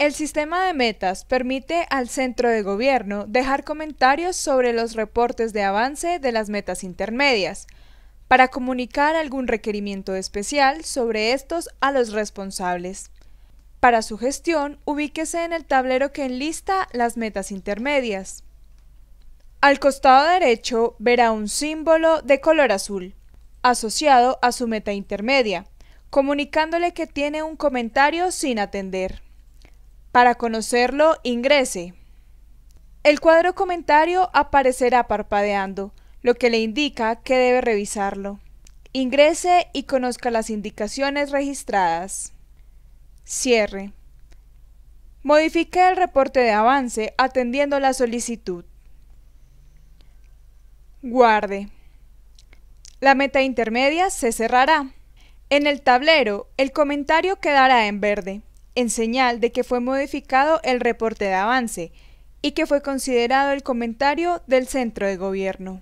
El sistema de metas permite al centro de gobierno dejar comentarios sobre los reportes de avance de las metas intermedias, para comunicar algún requerimiento especial sobre estos a los responsables. Para su gestión, ubíquese en el tablero que enlista las metas intermedias. Al costado derecho verá un símbolo de color azul, asociado a su meta intermedia, comunicándole que tiene un comentario sin atender. Para conocerlo, ingrese. El cuadro comentario aparecerá parpadeando, lo que le indica que debe revisarlo. Ingrese y conozca las indicaciones registradas. Cierre. Modifique el reporte de avance atendiendo la solicitud. Guarde. La meta intermedia se cerrará. En el tablero, el comentario quedará en verde en señal de que fue modificado el reporte de avance y que fue considerado el comentario del centro de gobierno.